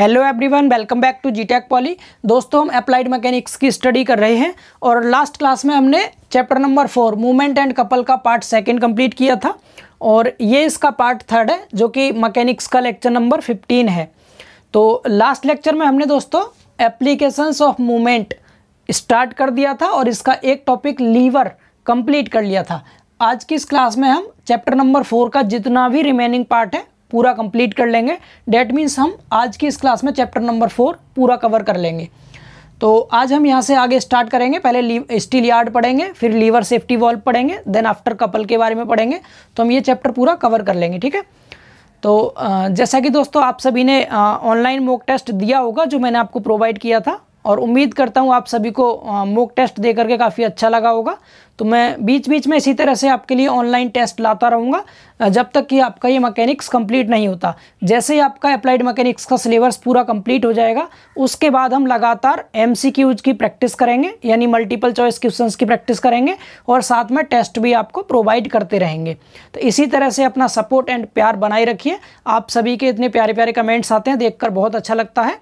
Hello everyone welcome back to जीटेक poly दोस्तों हम अप्लाइड मैकेनिक्स की स्टडी कर रहे हैं और लास्ट क्लास में हमने chapter number four movement and couple का पार्ट सेकंड कंप्लीट किया था और ये इसका पार्ट थर्ड है जो कि मैकेनिक्स का लेक्चर नंबर फिफ्टीन है तो लास्ट लेक्चर में हमने दोस्तों एप्लीकेशंस ऑफ मूवमेंट स्टार्ट कर दिया था और इसका एक टॉपिक लीवर कंप्लीट कर लिया था आज की इस क्लास में हम चैप्टर नंबर फोर का जितना भी रिमेनिंग पार्ट है पूरा कंप्लीट कर लेंगे डैट मीन्स हम आज की इस क्लास में चैप्टर नंबर फोर पूरा कवर कर लेंगे तो आज हम यहाँ से आगे स्टार्ट करेंगे पहले स्टील यार्ड पढ़ेंगे फिर लीवर सेफ्टी वॉल्व पढ़ेंगे देन आफ्टर कपल के बारे में पढ़ेंगे तो हम ये चैप्टर पूरा कवर कर लेंगे ठीक है तो जैसा कि दोस्तों आप सभी ने ऑनलाइन मॉक टेस्ट दिया होगा जो मैंने आपको प्रोवाइड किया था और उम्मीद करता हूँ आप सभी को मोक टेस्ट दे करके काफ़ी अच्छा लगा होगा तो मैं बीच बीच में इसी तरह से आपके लिए ऑनलाइन टेस्ट लाता रहूँगा जब तक कि आपका ये मैकेनिक्स कंप्लीट नहीं होता जैसे ही आपका अप्लाइड मैकेनिक्स का सिलेबस पूरा कंप्लीट हो जाएगा उसके बाद हम लगातार एम की प्रैक्टिस करेंगे यानी मल्टीपल चॉइस क्वेश्चन की प्रैक्टिस करेंगे और साथ में टेस्ट भी आपको प्रोवाइड करते रहेंगे तो इसी तरह से अपना सपोर्ट एंड प्यार बनाए रखिए आप सभी के इतने प्यारे प्यारे कमेंट्स आते हैं देख बहुत अच्छा लगता है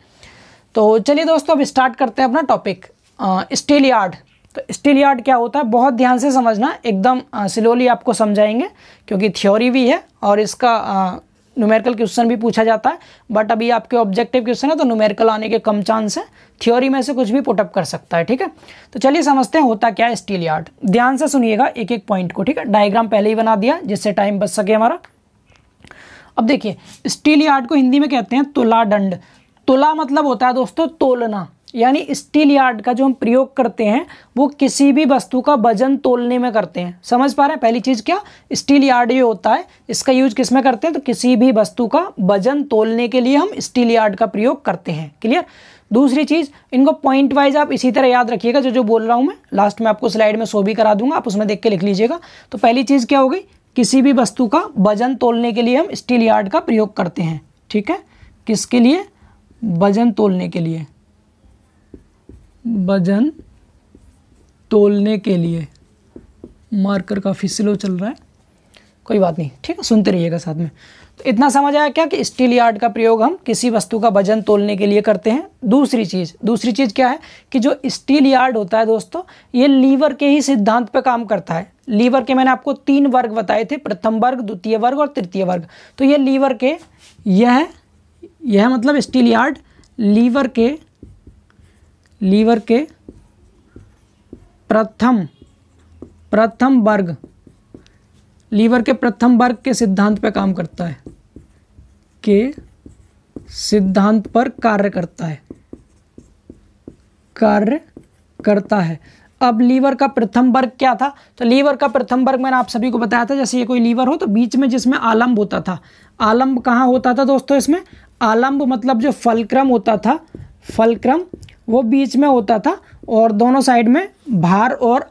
तो चलिए दोस्तों अब स्टार्ट करते हैं अपना टॉपिक स्टील यार्ड तो स्टील यार्ड क्या होता है बहुत ध्यान से समझना एकदम स्लोली आपको समझाएंगे क्योंकि थ्योरी भी है और इसका न्यूमेरिकल क्वेश्चन भी पूछा जाता है बट अभी आपके ऑब्जेक्टिव क्वेश्चन है तो न्यूमेरिकल आने के कम चांस है थ्योरी में से कुछ भी पुटअप कर सकता है ठीक है तो चलिए समझते हैं होता क्या है स्टील यार्ड ध्यान से सुनिएगा एक एक पॉइंट को ठीक है डायग्राम पहले ही बना दिया जिससे टाइम बच सके हमारा अब देखिए स्टील यार्ड को हिंदी में कहते हैं तुला दंड तुला मतलब होता है दोस्तों तोलना यानी स्टील यार्ड का जो हम प्रयोग करते हैं वो किसी भी वस्तु का वजन तोलने में करते हैं समझ पा रहे हैं पहली चीज़ क्या स्टील यार्ड ये होता है इसका यूज किस में करते हैं तो किसी भी वस्तु का वजन तोलने के लिए हम स्टील यार्ड का प्रयोग करते हैं क्लियर दूसरी चीज़ इनको पॉइंट वाइज आप इसी तरह याद रखिएगा जो जो बोल रहा हूँ मैं लास्ट में आपको स्लाइड में शो भी करा दूंगा आप उसमें देख के लिख लीजिएगा तो पहली चीज़ क्या हो गई किसी भी वस्तु का वजन तोलने के लिए हम स्टील यार्ड का प्रयोग करते हैं ठीक है किसके लिए वजन तोलने के लिए वजन तोलने के लिए मार्कर काफ़ी स्लो चल रहा है कोई बात नहीं ठीक है सुनते रहिएगा साथ में तो इतना समझ आया क्या कि स्टील यार्ड का प्रयोग हम किसी वस्तु का वजन तोलने के लिए करते हैं दूसरी चीज़ दूसरी चीज़ क्या है कि जो स्टील यार्ड होता है दोस्तों ये लीवर के ही सिद्धांत पर काम करता है लीवर के मैंने आपको तीन वर्ग बताए थे प्रथम वर्ग द्वितीय वर्ग और तृतीय वर्ग तो ये लीवर के यह यह मतलब स्टील यार्ड लीवर के लीवर के प्रथम प्रथम वर्ग लीवर के प्रथम वर्ग के सिद्धांत पर काम करता है के सिद्धांत पर कार्य करता है कार्य करता है अब लीवर का प्रथम वर्ग क्या था तो लीवर का प्रथम वर्ग मैंने आप सभी को बताया था जैसे ये कोई लीवर हो तो बीच में जिसमें आलम्ब होता था आलम्ब कहाँ होता था दोस्तों इसमें आलम्ब मतलब जो फलक्रम होता था फलक्रम वो बीच में होता था और दोनों साइड में भार और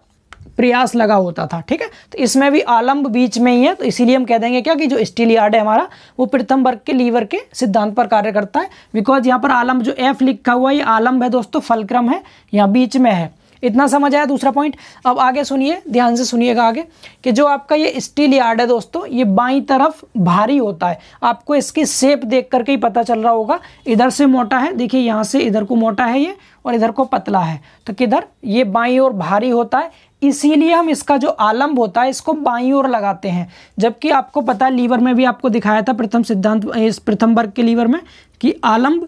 प्रयास लगा होता था ठीक है तो इसमें भी आलम्ब बीच में ही है तो इसीलिए हम कह देंगे क्या कि जो स्टील यार्ड है हमारा वो प्रथम वर्ग के लीवर के सिद्धांत पर कार्य करता है बिकॉज यहाँ पर आलम्ब जो एफ लिखा हुआ है ये आलम्ब है दोस्तों फलक्रम है यहाँ बीच में है इतना समझ आया दूसरा पॉइंट अब आगे सुनिए ध्यान से सुनिएगा आगे कि जो आपका ये स्टील यार्ड है दोस्तों ये बाई तरफ भारी होता है आपको इसकी सेप देख करके ही पता चल रहा होगा इधर से मोटा है देखिए यहाँ से इधर को मोटा है ये और इधर को पतला है तो किधर ये बाई और भारी होता है इसीलिए हम इसका जो आलम्ब होता है इसको बाई ओर लगाते हैं जबकि आपको पता है लीवर में भी आपको दिखाया था प्रथम सिद्धांत इस प्रथम वर्ग के लीवर में कि आलम्ब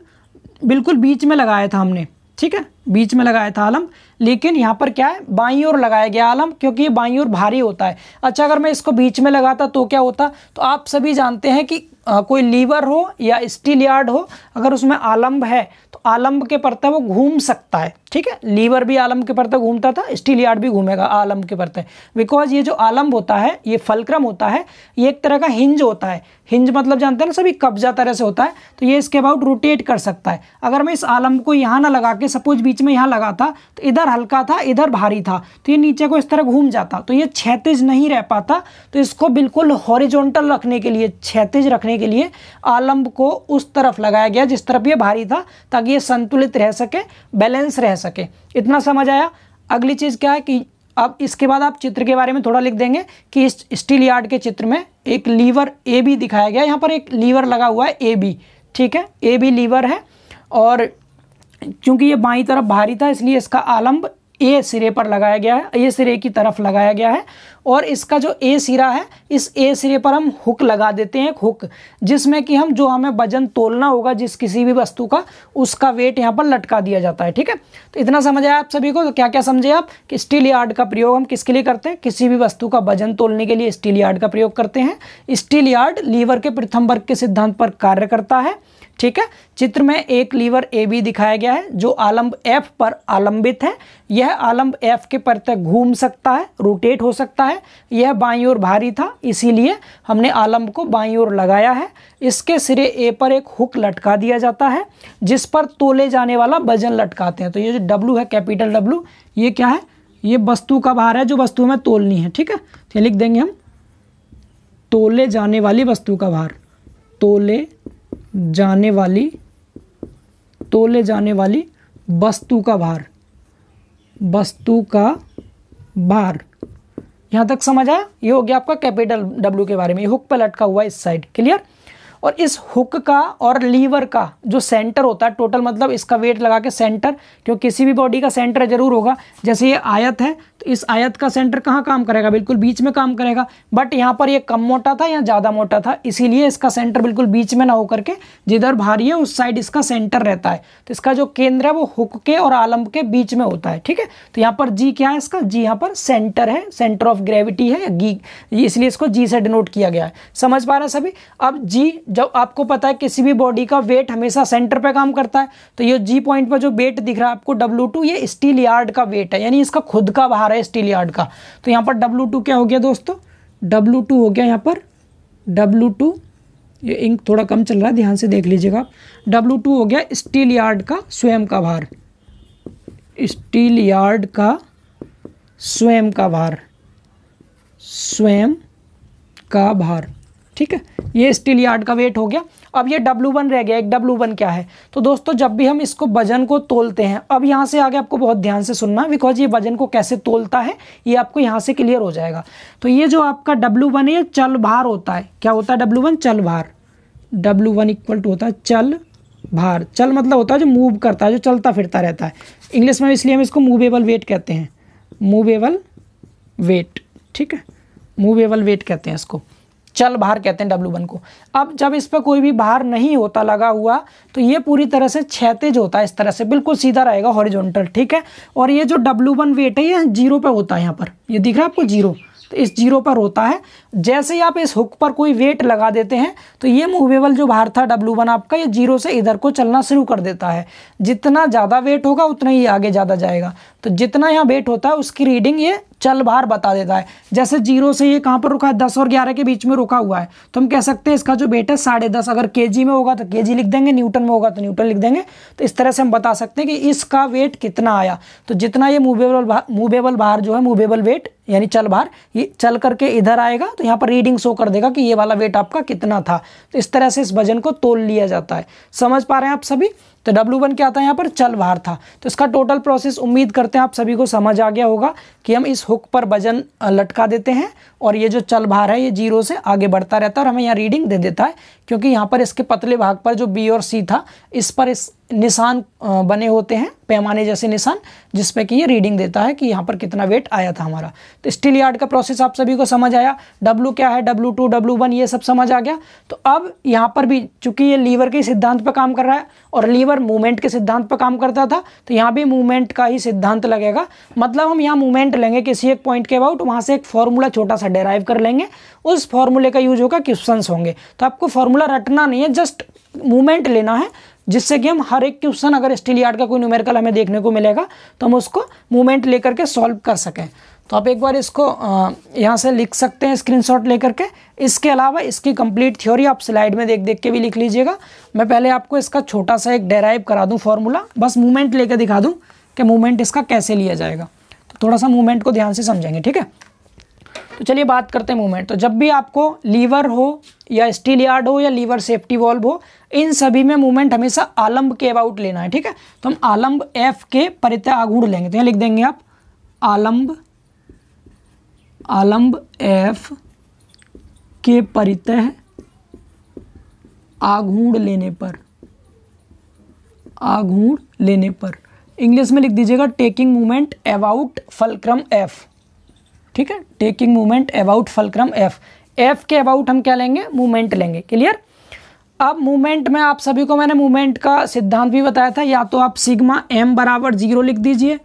बिल्कुल बीच में लगाया था हमने ठीक है बीच में लगाया था आलम लेकिन यहाँ पर क्या है बाई और लगाया गया आलम क्योंकि ये बाई और भारी होता है अच्छा अगर मैं इसको बीच में लगाता तो क्या होता तो आप सभी जानते हैं कि आ, कोई लीवर हो या स्टील यार्ड हो अगर उसमें आलम्ब है तो आलम्ब के पड़ता है वो घूम सकता है ठीक है लीवर भी आलम के परते घूमता था स्टील यार्ड भी घूमेगा आलम के परते बिकॉज ये जो आलम होता है ये फलक्रम होता है ये एक तरह का हिंज होता है हिंज मतलब जानते हैं ना सभी कब्जा तरह से होता है तो ये इसके अबाउट रोटेट कर सकता है अगर मैं इस आलम को यहाँ ना लगा के सपोज बीच में यहाँ लगा था तो इधर हल्का था इधर भारी था तो ये नीचे को इस तरह घूम जाता तो ये क्षैतिज नहीं रह पाता तो इसको बिल्कुल हॉरिजोंटल रखने के लिए क्षैतिज रखने के लिए आलम को उस तरफ लगाया गया जिस तरफ ये भारी था ताकि ये संतुलित रह सके बैलेंस रह सके इतना समझ आया अगली चीज़ क्या है कि अब इसके बाद आप चित्र के बारे में थोड़ा लिख देंगे कि इस स्टील यार्ड के चित्र में एक लीवर ए बी दिखाया गया यहाँ पर एक लीवर लगा हुआ है ए बी ठीक है ए बी लीवर है और चूंकि ये बाई तरफ भारी था इसलिए इसका आलम्ब ए सिरे पर लगाया गया है ए सिरे की तरफ लगाया गया है और इसका जो ए सिरा है इस ए सिरे पर हम हुक लगा देते हैं हुक जिसमें कि हम जो हमें वजन तोलना होगा जिस किसी भी वस्तु का उसका वेट यहाँ पर लटका दिया जाता है ठीक है तो इतना समझ आया आप सभी को तो क्या क्या समझे आप कि स्टील यार्ड का प्रयोग हम किसके लिए करते हैं किसी भी वस्तु का वजन तोलने के लिए स्टील यार्ड का प्रयोग करते हैं स्टील यार्ड लीवर के प्रथम वर्ग के सिद्धांत पर कार्य करता है ठीक है चित्र में एक लीवर ए बी दिखाया गया है जो आलम्ब एफ पर आलंबित है यह आलम्ब एफ के प्रत्येक घूम सकता है रोटेट हो सकता है यह बाई ओर भारी था इसीलिए हमने आलंब को बाई ओर लगाया है इसके सिरे ए पर एक हुक लटका दिया जाता है जिस पर तोले जाने वाला वजन लटकाते हैं तो ये जो डब्लू है कैपिटल डब्लू ये क्या है ये वस्तु का भार है जो वस्तु में तोलनी है ठीक है तो लिख देंगे हम तोले जाने वाली वस्तु का भार तोले जाने वाली तोले जाने वाली वस्तु का भार वस्तु का भार यहां तक समझ आया ये हो गया आपका कैपिटल डब्ल्यू के बारे में हुक पर लटका हुआ इस साइड क्लियर और इस हुक का और लीवर का जो सेंटर होता है टोटल मतलब इसका वेट लगा के सेंटर क्योंकि किसी भी बॉडी का सेंटर जरूर होगा जैसे ये आयत है तो इस आयत का सेंटर कहाँ काम करेगा बिल्कुल बीच में काम करेगा बट यहाँ पर ये कम मोटा था या ज़्यादा मोटा था इसीलिए इसका सेंटर बिल्कुल बीच में ना हो करके जिधर भारी है उस साइड इसका सेंटर रहता है तो इसका जो केंद्र है वो हुक के और आलम के बीच में होता है ठीक है तो यहाँ पर जी क्या है इसका जी यहाँ पर सेंटर है सेंटर ऑफ ग्रेविटी है गी इसलिए इसको जी से डिनोट किया गया है समझ पा रहे हैं सभी अब जी जब आपको पता है किसी भी बॉडी का वेट हमेशा सेंटर पे काम करता है तो ये जी पॉइंट पर जो वेट दिख रहा है आपको डब्लू टू ये स्टील यार्ड का वेट है यानी इसका खुद का भार है स्टील यार्ड का तो यहाँ पर डब्लू टू क्या हो गया दोस्तों डब्लू टू हो गया यहाँ पर डब्लू टू ये इंक थोड़ा कम चल रहा है ध्यान से देख लीजिएगा आप डब्लू टू हो गया स्टील यार्ड का स्वयं का भार स्टील यार्ड का स्वयं का भार स्वयं का भार ठीक है ये स्टील यार्ड का वेट हो गया अब ये डब्लू वन रह गया एक डब्लू वन क्या है तो दोस्तों जब भी हम इसको वजन को तोलते हैं अब यहाँ से आगे आपको बहुत ध्यान से सुनना बिकॉज ये वजन को कैसे तोलता है ये आपको यहाँ से क्लियर हो जाएगा तो ये जो आपका डब्लू वन है ये चल भार होता है क्या होता है डब्लू वन चल भार डब्लू वन इक्वल टू होता है चल भार चल मतलब होता है जो मूव करता है जो चलता फिरता रहता है इंग्लिश में इसलिए हम इसको मूवेबल वेट कहते हैं मूवेबल वेट ठीक है मूवेबल वेट कहते हैं इसको चल बाहर कहते हैं डब्ल्यू वन को अब जब इस पर कोई भी बाहर नहीं होता लगा हुआ तो ये पूरी तरह से क्षैतिज होता है इस तरह से बिल्कुल सीधा रहेगा हॉरिजॉन्टल ठीक है और ये जो डब्ल्यू वन वेट है ये जीरो पर होता है यहाँ पर ये दिख रहा है आपको जीरो तो इस जीरो पर होता है जैसे ही आप इस हुक पर कोई वेट लगा देते हैं तो ये मूवेबल जो बाहर था डब्लू वन आपका ये जीरो से इधर को चलना शुरू कर देता है जितना ज़्यादा वेट होगा उतना ही आगे ज़्यादा जाएगा तो जितना यहाँ वेट होता है उसकी रीडिंग ये चल भार बता देता है जैसे जीरो से ये कहाँ पर रुका है दस और ग्यारह के बीच में रुका हुआ है तो हम कह सकते हैं इसका जो वेट है साढ़े दस अगर के में होगा तो के लिख देंगे न्यूटन में होगा तो न्यूटन लिख देंगे तो इस तरह से हम बता सकते हैं कि इसका वेट कितना आया तो जितना ये मूवेबल मूवेबल भार जो है मूवेबल वेट यानी चल भार ये चल करके इधर आएगा तो यहाँ पर रीडिंग शो कर देगा कि ये वाला वेट आपका कितना था तो इस तरह से इस वजन को तोल लिया जाता है समझ पा रहे हैं आप सभी तो डब्ल्यू वन क्या आता है यहाँ पर चल भार था तो इसका टोटल प्रोसेस उम्मीद करते हैं आप सभी को समझ आ गया होगा कि हम इस हुक पर वजन लटका देते हैं और ये जो चल भार है ये जीरो से आगे बढ़ता रहता है और हमें यहाँ रीडिंग दे देता है क्योंकि यहाँ पर इसके पतले भाग पर जो बी और सी था इस पर इस निशान बने होते हैं पैमाने जैसे निशान जिस पे कि ये रीडिंग देता है कि यहाँ पर कितना वेट आया था हमारा तो स्टील यार्ड का प्रोसेस आप सभी को समझ आया डब्लू क्या है डब्लू टू डब्लू वन ये सब समझ आ गया तो अब यहाँ पर भी चूंकि ये लीवर के सिद्धांत पर काम कर रहा है और लीवर मूवमेंट के सिद्धांत पर काम करता था तो यहाँ भी मूवमेंट का ही सिद्धांत लगेगा मतलब हम यहाँ मूवमेंट लेंगे किसी एक पॉइंट के अबाउट वहाँ से एक फॉर्मूला छोटा सा है डेराइव कर लेंगे उस फॉर्मूले का यूज होगा क्वेश्चंस होंगे तो आपको फॉर्मूला रटना नहीं है जस्ट मूवमेंट लेना है जिससे कि हम हर एक क्वेश्चन अगर स्टील यार्ड का कोई न्यूमेरिकल हमें देखने को मिलेगा तो हम उसको मूवमेंट लेकर के सॉल्व कर सकें तो आप एक बार इसको यहाँ से लिख सकते हैं स्क्रीनशॉट लेकर के इसके अलावा इसकी कंप्लीट थ्योरी आप स्लाइड में देख देख के भी लिख लीजिएगा मैं पहले आपको इसका छोटा सा एक डेराइव करा दूँ फॉर्मूला बस मूवमेंट लेकर दिखा दूँ कि मूवमेंट इसका कैसे लिया जाएगा तो थोड़ा सा मूवमेंट को ध्यान से समझेंगे ठीक है तो चलिए बात करते हैं मूवमेंट तो जब भी आपको लीवर हो या स्टील यार्ड हो या लीवर सेफ्टी वॉल्व हो इन सभी में मूवमेंट हमेशा आलम्ब के अबाउट लेना है ठीक है तो हम आलम्ब एफ के परित्य आगूढ़ लेंगे तो यहाँ लिख देंगे आप आलम्ब आलम्ब एफ के परित्य आघूर्ण लेने पर आघूर्ण लेने पर इंग्लिश में लिख दीजिएगा taking movement about fulcrum F ठीक है taking movement about fulcrum F F के अबाउट हम क्या लेंगे मूवमेंट लेंगे क्लियर अब मूवमेंट में आप सभी को मैंने मूवमेंट का सिद्धांत भी बताया था या तो आप सिग्मा एम बराबर जीरो लिख दीजिए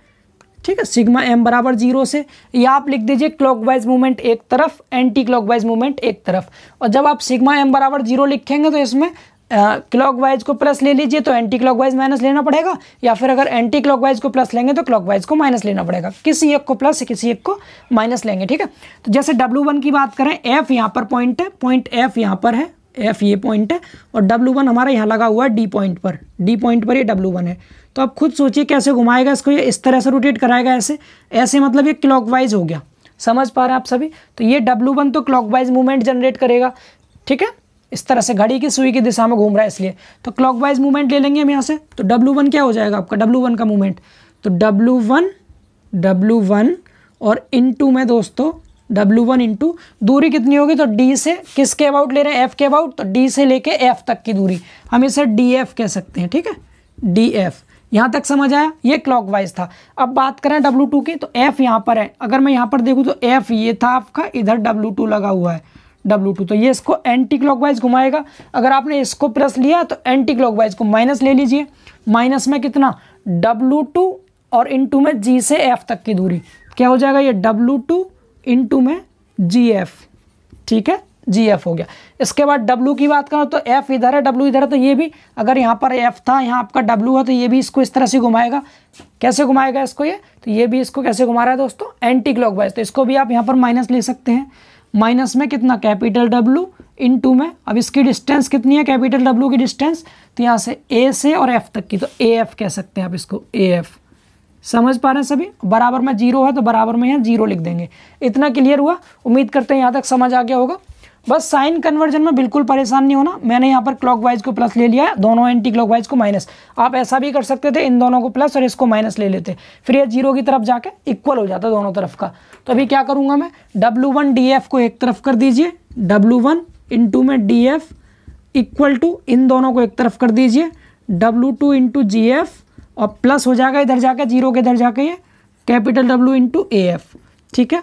ठीक है सिग्मा एम बराबर जीरो से या आप लिख दीजिए क्लॉकवाइज मूवमेंट एक तरफ एंटी क्लॉकवाइज मूवमेंट एक तरफ और जब आप सिग्मा एम बराबर जीरो लिखेंगे तो इसमें क्लॉकवाइज को प्लस ले लीजिए तो एंटी क्लॉकवाइज माइनस लेना पड़ेगा या फिर अगर एंटी क्लॉकवाइज को प्लस लेंगे तो क्लॉकवाइज को माइनस लेना पड़ेगा किसी एक को प्लस किसी एक को माइनस लेंगे ठीक है तो जैसे W1 वन की बात करें एफ यहाँ पर पॉइंट है पॉइंट एफ यहाँ पर है एफ ये पॉइंट है और डब्लू वन हमारा यहाँ लगा हुआ है डी पॉइंट पर डी पॉइंट पर ये डब्लू वन है तो आप खुद सोचिए कैसे घुमाएगा इसको ये इस तरह से रोटेट कराएगा ऐसे ऐसे मतलब ये वाइज हो गया समझ पा रहे हैं आप सभी तो ये डब्लू वन तो वाइज मूवमेंट जनरेट करेगा ठीक है इस तरह से घड़ी की सुई की दिशा में घूम रहा है इसलिए तो क्लॉकवाइज मूवमेंट ले लेंगे हम यहाँ से तो W1 क्या हो जाएगा आपका डब्लू का मूवमेंट तो डब्लू वन डब्लू वन और इनटू में दोस्तों W1 वन इंटू दूरी कितनी होगी तो डी से किस के अबाउट ले रहे हैं एफ के अबाउट तो डी से लेके एफ तक की दूरी हम इसे डी एफ कह सकते हैं ठीक है डी एफ यहाँ तक समझ आया ये वाइज था अब बात करें डब्लू टू की तो एफ यहाँ पर है अगर मैं यहाँ पर देखूँ तो एफ ये था आपका इधर डब्लू टू लगा हुआ है डब्ल्यू टू तो ये इसको एंटी क्लॉकवाइज घुमाएगा अगर आपने इसको प्लस लिया तो एंटी क्लॉकवाइज को माइनस ले लीजिए माइनस में कितना डब्लू टू और इनटू में जी से एफ तक की दूरी क्या हो जाएगा ये डब्लू टू टू में जी एफ ठीक है जी एफ हो गया इसके बाद डब्लू की बात करो तो एफ इधर है डब्लू इधर है तो ये भी अगर यहाँ पर एफ था यहाँ आपका डब्लू है तो ये भी इसको इस तरह से घुमाएगा कैसे घुमाएगा इसको ये तो ये भी इसको कैसे घुमा रहा है दोस्तों एंटी क्लॉकवाइज तो इसको भी आप यहाँ पर माइनस ले सकते हैं माइनस में कितना कैपिटल डब्ल्यू इन टू में अब इसकी डिस्टेंस कितनी है कैपिटल डब्ल्यू की डिस्टेंस तो यहाँ से ए से और एफ तक की तो ए एफ कह सकते हैं आप इसको ए एफ समझ पा रहे हैं सभी बराबर में जीरो है तो बराबर में यहाँ जीरो लिख देंगे इतना क्लियर हुआ उम्मीद करते हैं यहाँ तक समझ आ गया होगा बस साइन कन्वर्जन में बिल्कुल परेशान नहीं होना मैंने यहाँ पर क्लॉकवाइज को प्लस ले लिया है दोनों एंटी क्लॉकवाइज को माइनस आप ऐसा भी कर सकते थे इन दोनों को प्लस और इसको माइनस ले लेते फिर ये जीरो की तरफ जाके इक्वल हो जाता दोनों तरफ का तो अभी क्या करूँगा मैं डब्लू वन डी एफ को एक तरफ कर दीजिए डब्लू वन में डी एफ इक्वल टू इन दोनों को एक तरफ कर दीजिए W two into G F और प्लस हो जाएगा इधर जाके जीरो के इधर जाके ये capital W into A F ठीक है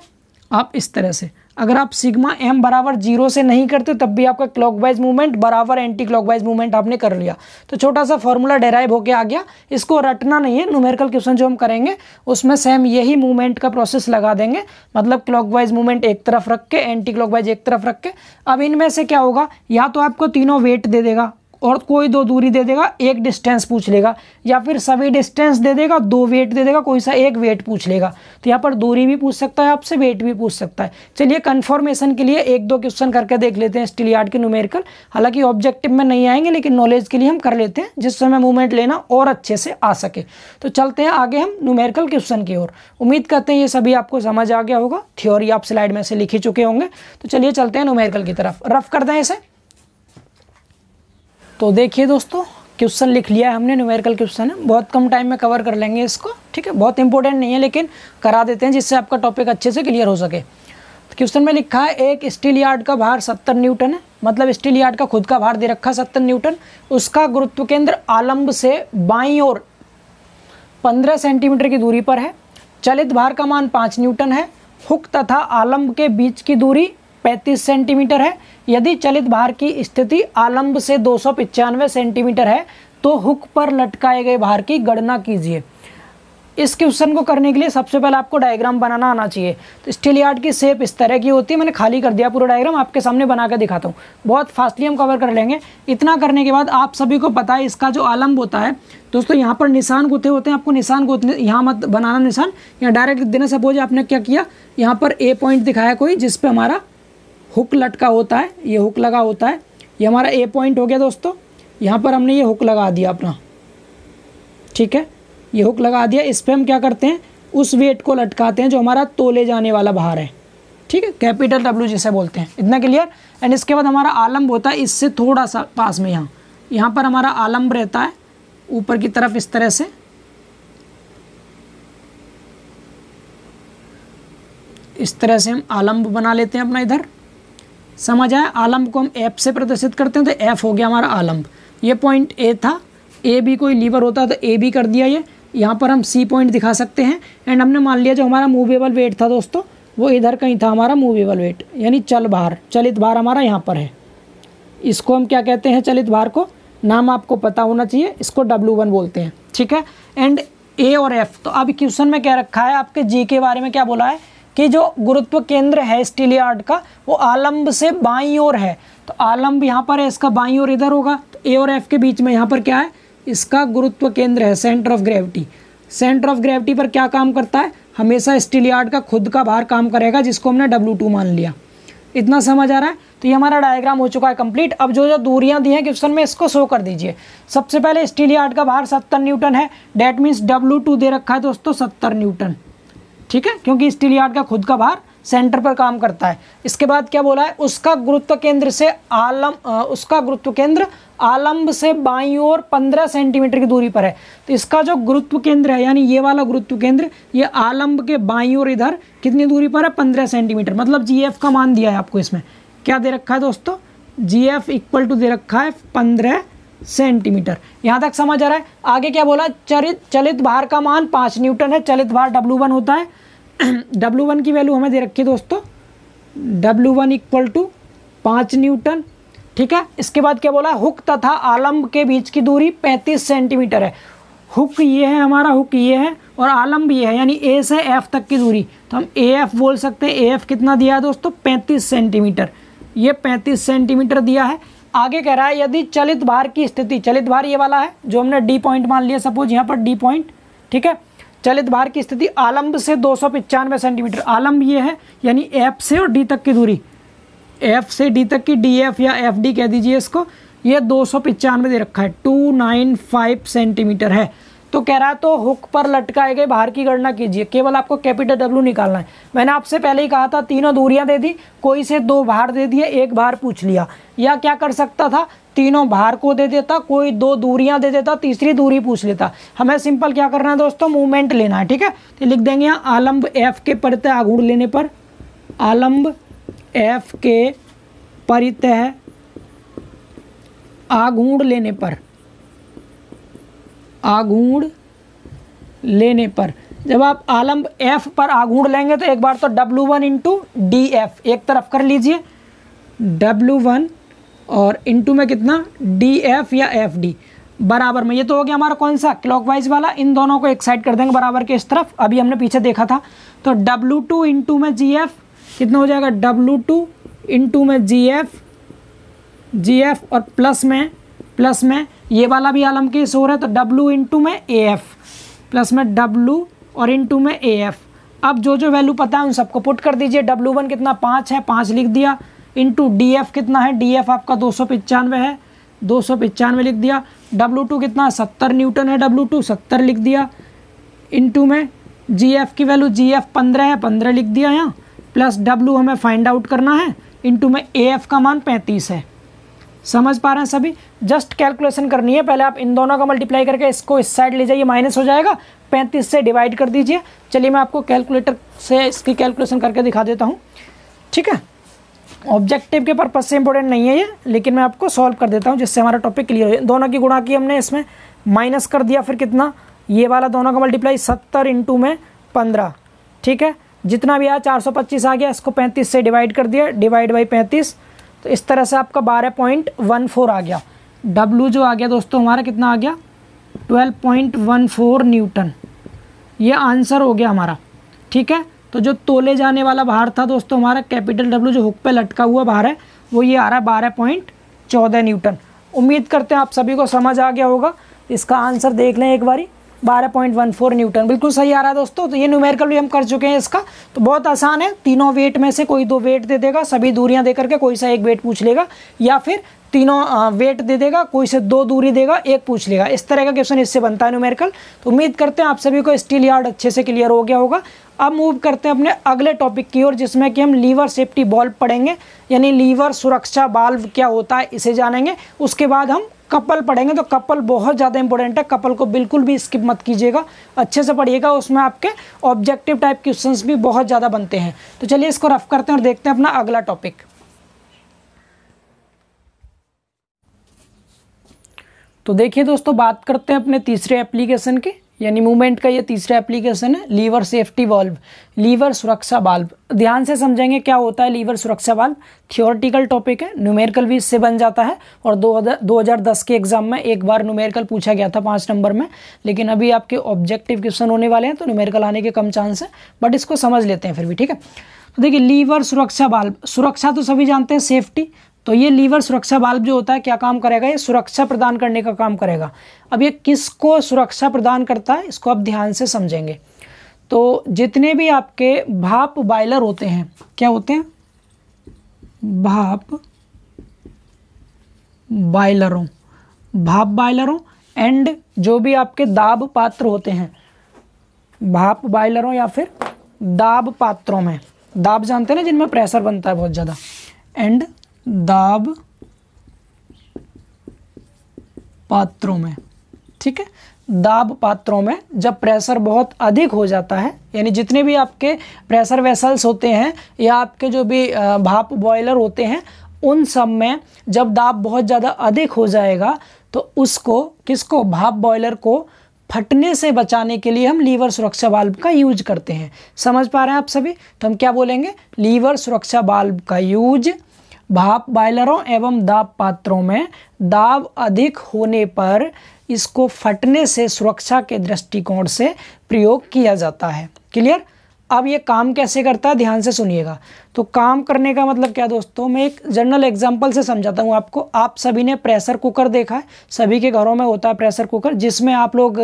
आप इस तरह से अगर आप सिग्मा एम बराबर जीरो से नहीं करते तब भी आपका क्लॉकवाइज मूवमेंट बराबर एंटी क्लॉकवाइज मूवमेंट आपने कर लिया तो छोटा सा फॉर्मूला डेराइव होके आ गया इसको रटना नहीं है न्यूमेरिकल क्वेश्चन जो हम करेंगे उसमें सेम यही मूवमेंट का प्रोसेस लगा देंगे मतलब क्लॉकवाइज मूवमेंट एक तरफ रख के एंटी क्लॉकवाइज एक तरफ रख के अब इनमें से क्या होगा या तो आपको तीनों वेट दे देगा और कोई दो दूरी दे देगा एक डिस्टेंस पूछ लेगा या फिर सभी डिस्टेंस दे देगा दो वेट दे देगा कोई सा एक वेट पूछ लेगा तो यहाँ पर दूरी भी पूछ सकता है आपसे वेट भी पूछ सकता है चलिए कन्फर्मेशन के लिए एक दो क्वेश्चन करके देख लेते हैं स्टिल यार्ड के न्यूमेरिकल हालांकि ऑब्जेक्टिव में नहीं आएंगे लेकिन नॉलेज के लिए हम कर लेते हैं जिससे हमें मूवमेंट लेना और अच्छे से आ सके तो चलते हैं आगे हम न्यूमेरिकल क्वेश्चन की ओर उम्मीद करते हैं ये सभी आपको समझ आ गया होगा थ्योरी आप स्लाइड में से लिखे चुके होंगे तो चलिए चलते हैं न्यूमेरिकल की तरफ रफ कर दें इसे तो देखिए दोस्तों क्वेश्चन लिख लिया है हमने न्यूमेरिकल क्वेश्चन है बहुत कम टाइम में कवर कर लेंगे इसको ठीक है बहुत इंपॉर्टेंट नहीं है लेकिन करा देते हैं जिससे आपका टॉपिक अच्छे से क्लियर हो सके तो क्वेश्चन में लिखा है एक स्टील यार्ड का भार सत्तर न्यूटन है मतलब स्टील यार्ड का खुद का भार दे रखा सत्तर न्यूटन उसका गुरुत्व केंद्र आलम्ब से बाई और पंद्रह सेंटीमीटर की दूरी पर है चलित भार का मान पाँच न्यूटन है हुक तथा आलम्ब के बीच की दूरी पैंतीस सेंटीमीटर है यदि चलित भार की स्थिति आलम्ब से दो सेंटीमीटर है तो हुक पर लटकाए गए भार की गणना कीजिए इस क्वेश्चन को करने के लिए सबसे पहले आपको डायग्राम बनाना आना चाहिए तो स्टील यार्ड की शेप इस तरह की होती है मैंने खाली कर दिया पूरा डायग्राम आपके सामने बना के दिखाता हूँ बहुत फास्टली हम कवर कर लेंगे इतना करने के बाद आप सभी को पता है इसका जो आलम्ब होता है दोस्तों यहाँ पर निशान गुथे होते हैं आपको निशान गुथने यहाँ मत बनाना निशान यहाँ डायरेक्ट देना सपोज आपने क्या किया यहाँ पर ए पॉइंट दिखाया कोई जिसपे हमारा हुक लटका होता है ये हुक लगा होता है ये हमारा ए पॉइंट हो गया दोस्तों यहाँ पर हमने ये हुक लगा दिया अपना ठीक है ये हुक लगा दिया इस पर हम क्या करते हैं उस वेट को लटकाते हैं जो हमारा तोले जाने वाला भार है ठीक है कैपिटल डब्ल्यू जिसे बोलते हैं इतना क्लियर एंड इसके बाद हमारा आलम्ब होता है इससे थोड़ा सा पास में यहाँ यहाँ पर हमारा आलम्ब रहता है ऊपर की तरफ इस तरह से इस तरह से हम आलम्ब बना लेते हैं अपना इधर समझ आए आलम्ब को हम एफ से प्रदर्शित करते हैं तो एफ हो गया हमारा आलम्ब ये पॉइंट ए था ए बी कोई लीवर होता तो ए बी कर दिया ये यहाँ पर हम सी पॉइंट दिखा सकते हैं एंड हमने मान लिया जो हमारा मूवेबल वेट था दोस्तों वो इधर कहीं था हमारा मूवेबल वेट यानी चल भार चलित भार हमारा यहाँ पर है इसको हम क्या कहते हैं चलित भार को नाम आपको पता होना चाहिए इसको डब्लू वन बोलते हैं ठीक है एंड ए और एफ तो अब क्वेश्चन में क्या रखा है आपके जी के बारे में क्या बोला है कि जो गुरुत्व केंद्र है स्टीलियार्ड का वो आलम्ब से बाई और है तो आलम्ब यहाँ पर है इसका बाई और इधर होगा तो ए और एफ के बीच में यहाँ पर क्या है इसका गुरुत्व केंद्र है centre of gravity centre of gravity पर क्या काम करता है हमेशा स्टीलियार्ड का खुद का भार काम करेगा जिसको हमने डब्लू टू मान लिया इतना समझ आ रहा है तो ये हमारा डायग्राम हो चुका है कंप्लीट अब जो जो दूरियां दी हैं क्वेश्चन में इसको शो कर दीजिए सबसे पहले यार्ड का भार सत्तर न्यूटन है डेट मीन्स डब्लू टू दे रखा है दोस्तों सत्तर न्यूटन ठीक है क्योंकि स्टील यार्ड का खुद का भार सेंटर पर काम करता है इसके बाद क्या बोला है उसका गुरुत्व केंद्र से आलम उसका गुरुत्व केंद्र आलम्ब से बाई और 15 सेंटीमीटर की दूरी पर है तो इसका जो गुरुत्व केंद्र है यानी ये वाला गुरुत्व केंद्र ये आलम्ब के बाई और इधर कितनी दूरी पर है 15 सेंटीमीटर मतलब जी का मान दिया है आपको इसमें क्या दे रखा है दोस्तों जी एफ इक्वल टू दे रखा है पंद्रह सेंटीमीटर यहाँ तक समझ आ रहा है आगे क्या बोला चरित चलित भार का मान पाँच न्यूटन है चलित भार डब्लू वन होता है डब्लू वन की वैल्यू हमें दे रखी है दोस्तों डब्लू वन इक्वल टू पाँच न्यूटन ठीक है इसके बाद क्या बोला हुक तथा आलम्ब के बीच की दूरी पैंतीस सेंटीमीटर है हुक ये है हमारा हुक ये है और आलम्ब ये है यानी ए से एफ तक की दूरी तो हम ए एफ बोल सकते हैं ए एफ कितना दिया है दोस्तों पैंतीस सेंटीमीटर ये पैंतीस सेंटीमीटर दिया है आगे कह रहा है यदि चलित भार की स्थिति चलित भार ये वाला है जो हमने डी पॉइंट मान लिया सपोज यहाँ पर डी पॉइंट ठीक है चलित भार की स्थिति आलम्ब से दो सेंटीमीटर आलम्ब ये है यानी एफ से और डी तक की दूरी एफ से डी तक की डी एफ या एफ डी कह दीजिए इसको ये दो दे रखा है टू नाइन फाइव सेंटीमीटर है तो कह रहा तो हुक पर लटकाए गए बाहर की गणना कीजिए केवल आपको कैपिटल डब्ल्यू निकालना है मैंने आपसे पहले ही कहा था तीनों दूरियां दे दी कोई से दो भार दे दिए एक बाहर पूछ लिया या क्या कर सकता था तीनों भार को दे देता कोई दो दूरियां दे देता तीसरी दूरी पूछ लेता हमें सिंपल क्या करना है दोस्तों मूवमेंट लेना है ठीक है तो लिख देंगे यहाँ आलम्ब एफ के परित आगुड़ लेने पर आलम्ब एफ के परित आघूर्ण लेने पर आगूण लेने पर जब आप आलम्ब एफ पर आगूण लेंगे तो एक बार तो W one into D F एक तरफ कर लीजिए डब्लू वन और इंटू में कितना डी एफ या एफ डी बराबर में ये तो हो गया हमारा कौन सा क्लॉकवाइज वाला इन दोनों को एक साइड कर देंगे बराबर के इस तरफ अभी हमने पीछे देखा था तो डब्लू टू इंटू में जी एफ कितना हो जाएगा डब्लू टू इंटू में जी एफ जी एफ और प्लस में प्लस में ये वाला भी आलम केस हो रहा है तो डब्लू इंटू में ए एफ प्लस में डब्लू और इंटू में ए एफ अब जो जो वैल्यू पता है उन सबको पुट कर दीजिए डब्लू वन कितना पाँच है पाँच लिख दिया इंटू डी एफ कितना है डी एफ आपका दो सौ पचानवे है दो सौ पचानवे लिख दिया डब्लू टू कितना सत्तर न्यूटन है डब्लू टू सत्तर लिख दिया इंटू में जी एफ की वैल्यू जी एफ पंद्रह है पंद्रह लिख दिया यहाँ प्लस डब्लू हमें फाइंड आउट करना है इंटू में ए एफ का मान पैंतीस है समझ पा रहे हैं सभी जस्ट कैलकुलेशन करनी है पहले आप इन दोनों का मल्टीप्लाई करके इसको इस साइड ले जाइए माइनस हो जाएगा पैंतीस से डिवाइड कर दीजिए चलिए मैं आपको कैलकुलेटर से इसकी कैलकुलेशन करके दिखा देता हूँ ठीक है ऑब्जेक्टिव के पर्पज से इंपॉर्टेंट नहीं है ये लेकिन मैं आपको सॉल्व कर देता हूँ जिससे हमारा टॉपिक क्लियर हो दोनों की गुणा की हमने इसमें माइनस कर दिया फिर कितना ये वाला दोनों का मल्टीप्लाई सत्तर इंटू में पंद्रह ठीक है जितना भी आया चार सौ पच्चीस आ गया इसको पैंतीस से डिवाइड कर दिया डिवाइड बाई पैंतीस तो इस तरह से आपका बारह पॉइंट वन फोर आ गया डब्लू जो आ गया दोस्तों हमारा कितना आ गया twelve point one four newton ये आंसर हो गया हमारा ठीक है तो जो तोले जाने वाला बाहर था दोस्तों हमारा कैपिटल डब्ल्यू जो हुक पे लटका हुआ बाहर है वो ये आ रहा है बारह पॉइंट चौदह न्यूटन उम्मीद करते हैं आप सभी को समझ आ गया होगा इसका आंसर देख लें एक बारी 12.14 न्यूटन बिल्कुल सही आ रहा है दोस्तों तो ये न्यूमेरिकल भी हम कर चुके हैं इसका तो बहुत आसान है तीनों वेट में से कोई दो वेट दे देगा सभी दूरियां दे करके कोई सा एक वेट पूछ लेगा या फिर तीनों वेट दे देगा कोई से दो दूरी देगा एक पूछ लेगा इस तरह का क्वेश्चन इससे बनता है न्यूमेरिकल तो उम्मीद करते हैं आप सभी को स्टील यार्ड अच्छे से क्लियर हो गया होगा अब मूव करते हैं अपने अगले टॉपिक की ओर जिसमें कि हम लीवर सेफ्टी बॉल्व पढ़ेंगे यानी लीवर सुरक्षा बाल्व क्या होता है इसे जानेंगे उसके बाद हम कपल पढ़ेंगे तो कपल बहुत ज़्यादा इंपॉर्टेंट है कपल को बिल्कुल भी स्किप मत कीजिएगा अच्छे से पढ़िएगा उसमें आपके ऑब्जेक्टिव टाइप क्वेश्चन भी बहुत ज़्यादा बनते हैं तो चलिए इसको रफ करते हैं और देखते हैं अपना अगला टॉपिक तो देखिए दोस्तों बात करते हैं अपने तीसरे एप्लीकेशन की यानी मूवमेंट का ये तीसरा एप्लीकेशन है लीवर सेफ्टी वॉल्व लीवर सुरक्षा बाल्ब ध्यान से समझेंगे क्या होता है लीवर सुरक्षा बाल्ब थियोरटिकल टॉपिक है न्यूमेरिकल भी इससे बन जाता है और दो हज़ार दस के एग्जाम में एक बार न्यूमेरिकल पूछा गया था पाँच नंबर में लेकिन अभी आपके ऑब्जेक्टिव क्वेश्चन होने वाले हैं तो न्यूमेरिकल आने के कम चांस है बट इसको समझ लेते हैं फिर भी ठीक है तो देखिए लीवर सुरक्षा बाल्ब सुरक्षा तो सभी जानते हैं सेफ्टी तो ये लीवर सुरक्षा बाल्ब जो होता है क्या काम करेगा ये सुरक्षा प्रदान करने का काम करेगा अब ये किसको सुरक्षा प्रदान करता है इसको आप ध्यान से समझेंगे तो जितने भी आपके भाप बॉयलर होते हैं क्या होते हैं भाप बायलरों भाप बायलरों एंड जो भी आपके दाब पात्र होते हैं भाप बायलरों या फिर दाब पात्रों में दाब जानते हैं ना जिनमें प्रेशर बनता है बहुत ज़्यादा एंड दाब पात्रों में ठीक है दाब पात्रों में जब प्रेशर बहुत अधिक हो जाता है यानी जितने भी आपके प्रेशर वेसल्स होते हैं या आपके जो भी भाप बॉयलर होते हैं उन सब में जब दाब बहुत ज़्यादा अधिक हो जाएगा तो उसको किसको भाप बॉयलर को फटने से बचाने के लिए हम लीवर सुरक्षा बाल्ब का यूज करते हैं समझ पा रहे हैं आप सभी तो हम क्या बोलेंगे लीवर सुरक्षा बाल्ब का यूज भाप बायलरों एवं दाब पात्रों में दाब अधिक होने पर इसको फटने से सुरक्षा के दृष्टिकोण से प्रयोग किया जाता है क्लियर अब ये काम कैसे करता है ध्यान से सुनिएगा तो काम करने का मतलब क्या दोस्तों मैं एक जनरल एग्जांपल से समझाता हूँ आपको आप सभी ने प्रेशर कुकर देखा है सभी के घरों में होता है प्रेशर कुकर जिसमें आप लोग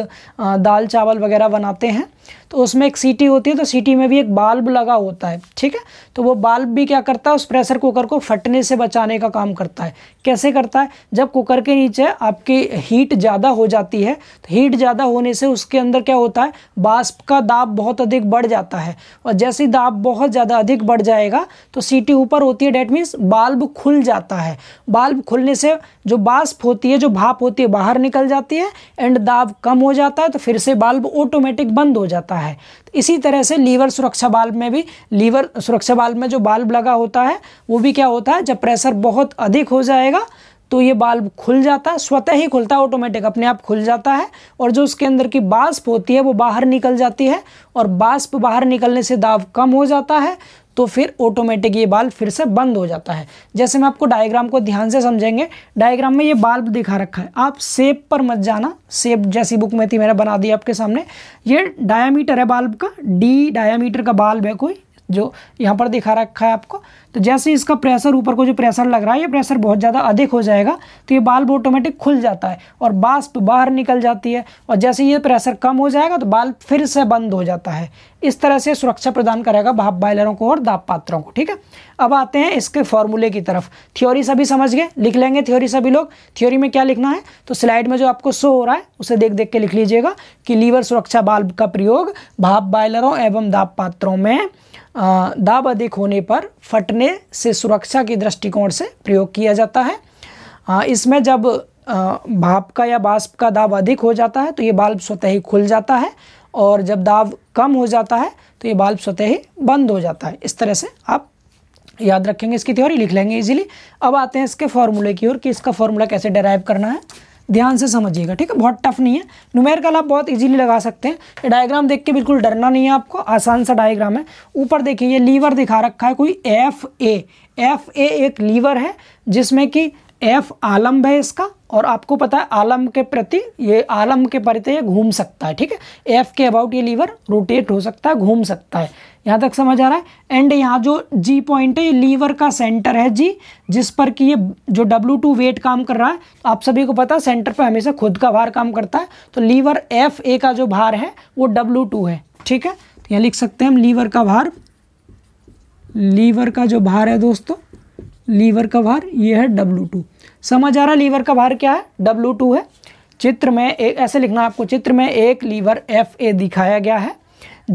दाल चावल वगैरह बनाते हैं तो उसमें एक सीटी होती है तो सीटी में भी एक बाल्ब लगा होता है ठीक है तो वो बाल्ब भी क्या करता है उस प्रेशर कुकर को फटने से बचाने का काम करता है कैसे करता है जब कुकर के नीचे आपकी हीट ज़्यादा हो जाती है तो हीट ज़्यादा होने से उसके अंदर क्या होता है बाष्प का दाब बहुत अधिक बढ़ जाता है और जैसे ही दाब बहुत ज़्यादा अधिक बढ़ जाएगा तो सीटी ऊपर होती है डैट मीन्स बाल्ब खुल जाता है बाल्ब खुलने से जो बाष्प होती है जो भाप होती है बाहर निकल जाती है एंड दाब कम हो जाता है तो फिर से बाल्ब ऑटोमेटिक बंद हो जाता है जाता है तो इसी तरह से लीवर सुरक्षा बाल्व में भी लीवर सुरक्षा बाल्व में जो बाल्ब लगा होता है वो भी क्या होता है जब प्रेशर बहुत अधिक हो जाएगा तो ये बाल्ब खुल जाता है स्वतः ही खुलता है ऑटोमेटिक अपने आप खुल जाता है और जो उसके अंदर की बाष्प होती है वो बाहर निकल जाती है और बाष्प बाहर निकलने से दाब कम हो जाता है तो फिर ऑटोमेटिक ये बाल्ब फिर से बंद हो जाता है जैसे मैं आपको डायग्राम को ध्यान से समझेंगे डायग्राम में ये बाल्ब दिखा रखा है आप सेप पर मत जाना सेप जैसी बुक में थी मैंने बना दी आपके सामने ये डायामीटर है बाल्ब का डी डायामीटर का बाल्ब है कोई जो यहाँ पर दिखा रखा है आपको तो जैसे इसका प्रेशर ऊपर को जो प्रेशर लग रहा है ये प्रेशर बहुत ज़्यादा अधिक हो जाएगा तो ये बाल्ब ऑटोमेटिक खुल जाता है और बाष्प तो बाहर निकल जाती है और जैसे ये प्रेशर कम हो जाएगा तो बाल्ब फिर से बंद हो जाता है इस तरह से सुरक्षा प्रदान करेगा भाप बायलरों को और दाप पात्रों को ठीक है अब आते हैं इसके फॉर्मूले की तरफ थ्योरी सभी समझ गए लिख लेंगे थ्योरी सभी लोग थ्योरी में क्या लिखना है तो स्लाइड में जो आपको शो हो रहा है उसे देख देख के लिख लीजिएगा कि लीवर सुरक्षा बाल्ब का प्रयोग भाप बायलरों एवं दाप पात्रों में दाब अधिक होने पर फटने से सुरक्षा के दृष्टिकोण से प्रयोग किया जाता है इसमें जब भाप का या बाष्प का दाब अधिक हो जाता है तो ये बाल्ब स्वतः ही खुल जाता है और जब दाब कम हो जाता है तो ये बाल्ब स्वतः ही बंद हो जाता है इस तरह से आप याद रखेंगे इसकी थ्योरी लिख लेंगे इजीली अब आते हैं इसके फॉर्मूले की ओर कि इसका फॉर्मूला कैसे डेराइव करना है ध्यान से समझिएगा ठीक है बहुत टफ नहीं है नुमेरिकल आप बहुत इजीली लगा सकते हैं डायग्राम देख के बिल्कुल डरना नहीं है आपको आसान सा डायग्राम है ऊपर देखिए ये लीवर दिखा रखा है कोई एफ ए एफ ए एक लीवर है जिसमें कि एफ आलम्ब है इसका और आपको पता है आलम के प्रति ये आलम के प्रति ये घूम सकता है ठीक है एफ के अबाउट ये लीवर रोटेट हो सकता है घूम सकता है यहाँ तक समझ आ रहा है एंड यहाँ जो जी पॉइंट है ये लीवर का सेंटर है जी जिस पर कि ये जो डब्ल्यू टू वेट काम कर रहा है तो आप सभी को पता है सेंटर पर हमेशा खुद का भार काम करता है तो लीवर एफ ए का जो भार है वो डब्ल्यू टू है ठीक है तो यहाँ लिख सकते हैं हम लीवर का भार लीवर का जो भार है दोस्तों लीवर का भार ये है डब्ल्यू टू समझ आ रहा लीवर का भार क्या है डब्लू टू है चित्र में एक ऐसे लिखना आपको चित्र में एक लीवर एफ ए दिखाया गया है